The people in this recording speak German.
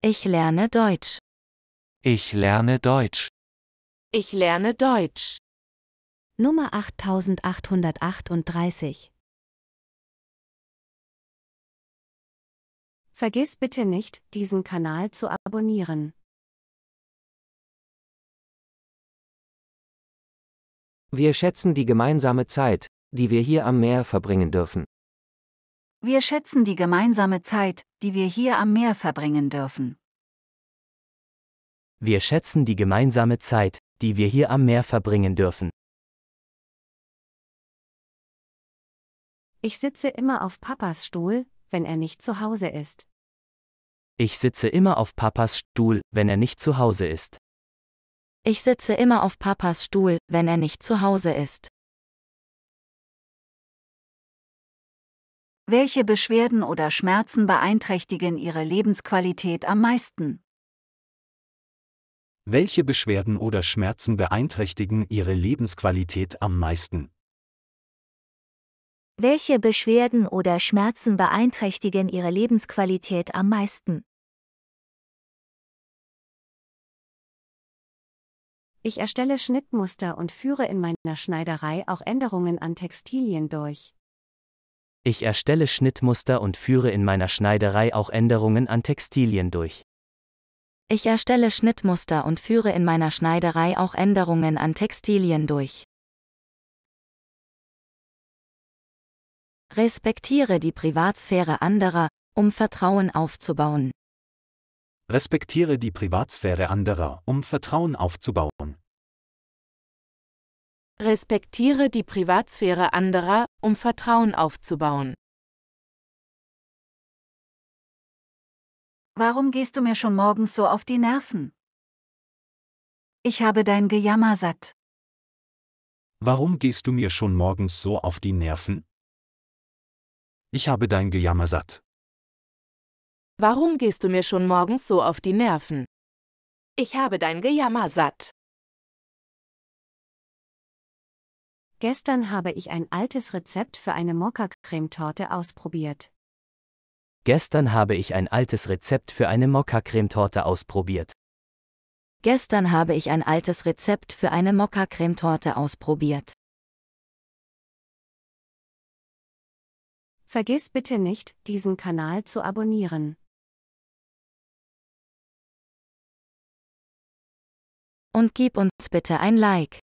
Ich lerne Deutsch. Ich lerne Deutsch. Ich lerne Deutsch. Nummer 8838. Vergiss bitte nicht, diesen Kanal zu abonnieren. Wir schätzen die gemeinsame Zeit, die wir hier am Meer verbringen dürfen. Wir schätzen die gemeinsame Zeit, die wir hier am Meer verbringen dürfen. Wir schätzen die gemeinsame Zeit, die wir hier am Meer verbringen dürfen. Ich sitze immer auf Papas Stuhl, wenn er nicht zu Hause ist. Ich sitze immer auf Papas Stuhl, wenn er nicht zu Hause ist. Ich sitze immer auf Papas Stuhl, wenn er nicht zu Hause ist. Welche Beschwerden oder Schmerzen beeinträchtigen Ihre Lebensqualität am meisten? Welche Beschwerden oder Schmerzen beeinträchtigen Ihre Lebensqualität am meisten? Welche Beschwerden oder Schmerzen beeinträchtigen Ihre Lebensqualität am meisten? Ich erstelle Schnittmuster und führe in meiner Schneiderei auch Änderungen an Textilien durch. Ich erstelle Schnittmuster und führe in meiner Schneiderei auch Änderungen an Textilien durch. Ich erstelle Schnittmuster und führe in meiner Schneiderei auch Änderungen an Textilien durch. Respektiere die Privatsphäre anderer, um Vertrauen aufzubauen. Respektiere die Privatsphäre anderer, um Vertrauen aufzubauen. Respektiere die Privatsphäre anderer, um Vertrauen aufzubauen. Warum gehst du mir schon morgens so auf die Nerven? Ich habe dein Gejammer satt. Warum gehst du mir schon morgens so auf die Nerven? Ich habe dein Gejammer satt. Warum gehst du mir schon morgens so auf die Nerven? Ich habe dein Gejammer satt. Gestern habe ich ein altes Rezept für eine Mokka-Cremetorte ausprobiert. Gestern habe ich ein altes Rezept für eine Mokka-Cremetorte ausprobiert. Gestern habe ich ein altes Rezept für eine Mokka-Cremetorte ausprobiert. Vergiss bitte nicht, diesen Kanal zu abonnieren. Und gib uns bitte ein Like.